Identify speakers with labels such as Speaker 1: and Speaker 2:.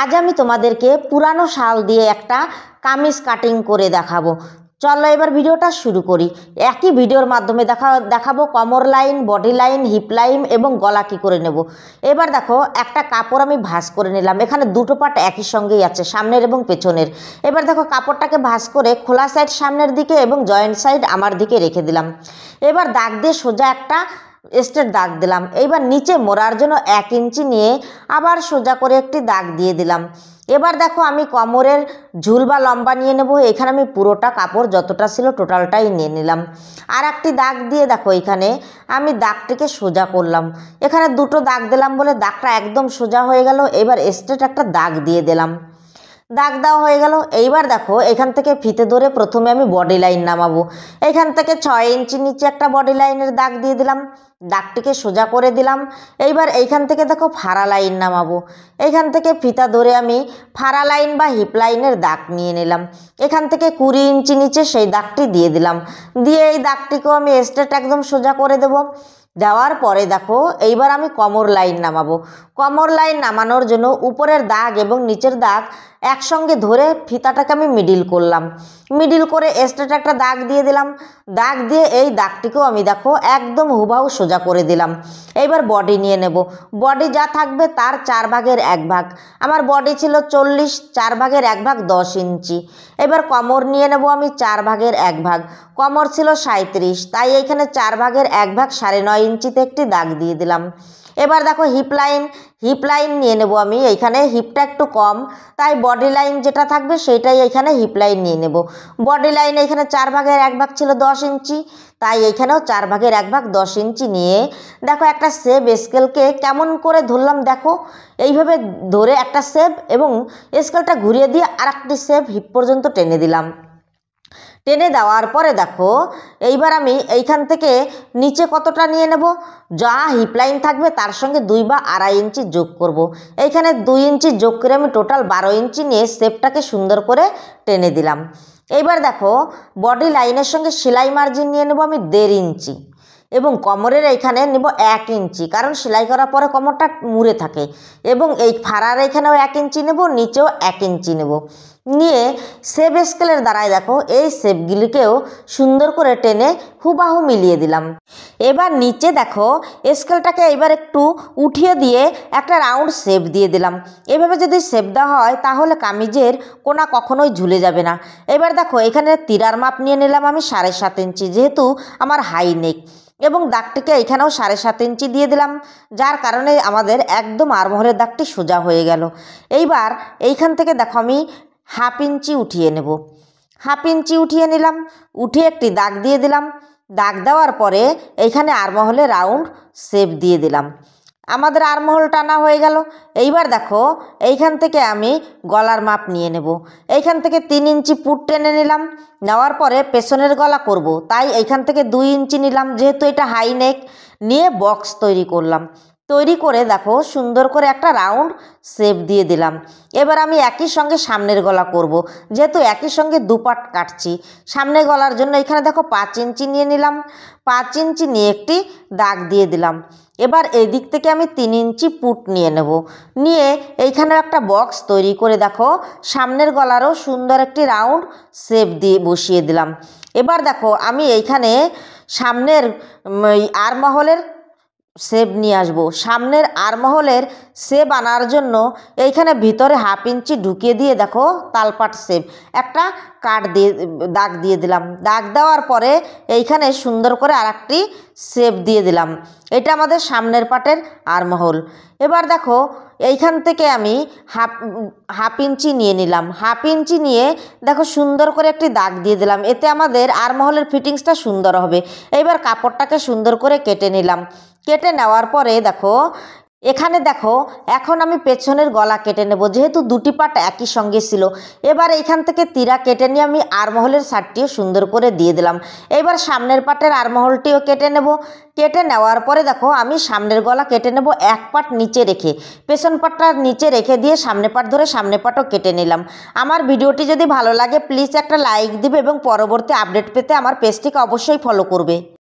Speaker 1: আজ আমি তোমাদেরকে পুরানো শাল দিয়ে একটা কামিজ কাটিং করে দেখাবো চলো এবার ভিডিওটা শুরু করি একই ভিডিওর মাধ্যমে দেখা দেখাবো কমর line body line hip line এবং গলা কি করে নেব এবার দেখো একটা কাপড় আমি ভাঁজ করে নিলাম এখানে দুটো পাট একই সঙ্গেই আছে সামনের এবং পেছনের এবার দেখো কাপড়টাকে ভাঁজ করে খোলা সাইড সামনের দিকে এবং জয়েন্ট সাইড আমার দিকে রেখে দিলাম এবার দাগ দিয়ে সোজা একটা স্টেট দাগ দিলাম এইবার নিচে মোড়ার জন্য এক ইঞ্চি নিয়ে আবার সোজা করে একটি দাগ দিয়ে দিলাম এবার দেখো আমি কমরের ঝুল বা লম্বা নিয়ে নেব এখানে আমি পুরোটা কাপড় যতটা ছিল টোটালটাই নিয়ে নিলাম আর একটি দাগ দিয়ে দেখো এখানে আমি দাগটিকে সোজা করলাম এখানে দুটো দাগ দিলাম বলে দাগটা একদম সোজা হয়ে গেল এবার স্টেট একটা দাগ দিয়ে দিলাম দাগ দেওয়া হয়ে গেল এইবার দেখো এখান থেকে ফিতে ধরে প্রথমে আমি বডি লাইন নামাবো এখান থেকে ছয় ইঞ্চি নিচে একটা বডি লাইনের দাগ দিয়ে দিলাম দাগটিকে সোজা করে দিলাম এইবার এইখান থেকে দেখো ফাড়া লাইন নামাবো এইখান থেকে ফিতা ধরে আমি ফাড়া লাইন বা হিপ লাইনের দাগ নিয়ে নিলাম এখান থেকে কুড়ি ইঞ্চি নিচে সেই দাগটি দিয়ে দিলাম দিয়ে এই দাগটিকেও আমি স্ট্রেট একদম সোজা করে দেব দেওয়ার পরে দেখো এইবার আমি কমর লাইন নামাবো কমর লাইন নামানোর জন্য উপরের দাগ এবং নিচের দাগ একসঙ্গে ধরে ফিতাটাকে আমি মিডিল করলাম মিডিল করে স্ট্রেট একটা দাগ দিয়ে দিলাম দাগ দিয়ে এই দাগটিকেও আমি দেখো একদম হুবাহু সোজা সোজা করে দিলাম এইবার বডি নিয়ে নেব বডি যা থাকবে তার চার ভাগের এক ভাগ আমার বডি ছিল চল্লিশ চার ভাগের এক ভাগ দশ ইঞ্চি এবার কমর নিয়ে নেব আমি চার ভাগের এক ভাগ কমর ছিল সাঁত্রিশ তাই এইখানে চার ভাগের এক ভাগ সাড়ে নয় ইঞ্চিতে একটি দাগ দিয়ে দিলাম এবার দেখো হিপ লাইন হিপ লাইন নিয়ে নেব আমি এইখানে হিপটা একটু কম তাই বডি লাইন যেটা থাকবে সেটাই এইখানে হিপ লাইন নিয়ে নেব বডি লাইন এখানে চার ভাগের এক ভাগ ছিল দশ ইঞ্চি তাই এইখানেও চার ভাগের এক ভাগ দশ ইঞ্চি নিয়ে দেখো একটা সেভ স্কেলকে কেমন করে ধরলাম দেখো এইভাবে ধরে একটা সেভ এবং স্কেলটা ঘুরিয়ে দিয়ে আর একটি সেভ হিপ পর্যন্ত টেনে দিলাম টেনে দেওয়ার পরে দেখো এইবার আমি এইখান থেকে নিচে কতটা নিয়ে নেব যা হিপলাইন থাকবে তার সঙ্গে দুই বা আড়াই ইঞ্চি যোগ করব। এইখানে দুই ইঞ্চি যোগ করে আমি টোটাল বারো ইঞ্চি নিয়ে সেপটাকে সুন্দর করে টেনে দিলাম এইবার দেখো বডি লাইনের সঙ্গে সেলাই মার্জিন নিয়ে নেব আমি দেড় ইঞ্চি এবং কোমরের এইখানে নেব এক ইঞ্চি কারণ সেলাই করার পরে কোমরটা মুড়ে থাকে এবং এই ফাড়ার এখানেও এক ইঞ্চি নেব নিচেও এক ইঞ্চি নেব নিয়ে সেভ স্কেলের দ্বারাই দেখো এই সেপগুলিকেও সুন্দর করে টেনে হুবাহু মিলিয়ে দিলাম এবার নিচে দেখো স্কেলটাকে এবার একটু উঠিয়ে দিয়ে একটা রাউন্ড শেপ দিয়ে দিলাম এভাবে যদি শেপ দেওয়া হয় তাহলে কামিজের কোনা কখনোই ঝুলে যাবে না এবার দেখো এখানে তিরার মাপ নিয়ে নিলাম আমি সাড়ে সাত ইঞ্চি যেহেতু আমার হাই নেক এবং দাগটিকে এখানেও সাড়ে সাত ইঞ্চি দিয়ে দিলাম যার কারণে আমাদের একদম আরমহরের দাগটি সোজা হয়ে গেল এইবার এইখান থেকে দেখো আমি হাফ ইঞ্চি উঠিয়ে নেব হাফ ইঞ্চি উঠিয়ে নিলাম উঠে একটি দাগ দিয়ে দিলাম দাগ দেওয়ার পরে এইখানে আর্মহলে রাউন্ড শেপ দিয়ে দিলাম আমাদের আরমহল টানা হয়ে গেল এইবার দেখো এইখান থেকে আমি গলার মাপ নিয়ে নেব এইখান থেকে তিন ইঞ্চি পুট টেনে নিলাম নেওয়ার পরে পেছনের গলা করব। তাই এইখান থেকে দুই ইঞ্চি নিলাম যেহেতু এটা হাই নেক নিয়ে বক্স তৈরি করলাম তৈরি করে দেখো সুন্দর করে একটা রাউন্ড শেপ দিয়ে দিলাম এবার আমি একই সঙ্গে সামনের গলা করব। যেহেতু একই সঙ্গে দুপাট কাটছি সামনে গলার জন্য এখানে দেখো পাঁচ ইঞ্চি নিয়ে নিলাম পাঁচ ইঞ্চি নিয়ে একটি দাগ দিয়ে দিলাম এবার এই দিক থেকে আমি তিন ইঞ্চি পুট নিয়ে নেব নিয়ে এইখানে একটা বক্স তৈরি করে দেখো সামনের গলারও সুন্দর একটি রাউন্ড শেপ দিয়ে বসিয়ে দিলাম এবার দেখো আমি এইখানে সামনের আর মহলের সেব নিয়ে আসবো সামনের আরমহলের সেব আনার জন্য এইখানে ভিতরে হাফ ইঞ্চি ঢুকিয়ে দিয়ে দেখো তালপাট সেব একটা কাঠ দিয়ে দাগ দিয়ে দিলাম দাগ দেওয়ার পরে এইখানে সুন্দর করে আর একটি সেব দিয়ে দিলাম এটা আমাদের সামনের পাটের আরমহল এবার দেখো এইখান থেকে আমি হাফ হাফ ইঞ্চি নিয়ে নিলাম হাফ ইঞ্চি নিয়ে দেখো সুন্দর করে একটি দাগ দিয়ে দিলাম এতে আমাদের আরমহলের ফিটিংসটা সুন্দর হবে এইবার কাপড়টাকে সুন্দর করে কেটে নিলাম কেটে নেওয়ার পরে দেখো এখানে দেখো এখন আমি পেছনের গলা কেটে নেব যেহেতু দুটি পাট একই সঙ্গে ছিল এবার এইখান থেকে তীরা কেটে নিয়ে আমি আরমহলের শার্টটিও সুন্দর করে দিয়ে দিলাম এবার সামনের পাটের আরমহলটিও কেটে নেব কেটে নেওয়ার পরে দেখো আমি সামনের গলা কেটে নেব এক পাট নিচে রেখে পেছন পাটটা নিচে রেখে দিয়ে সামনে পাট ধরে সামনে পাটও কেটে নিলাম আমার ভিডিওটি যদি ভালো লাগে প্লিজ একটা লাইক দিবে এবং পরবর্তী আপডেট পেতে আমার পেজটিকে অবশ্যই ফলো করবে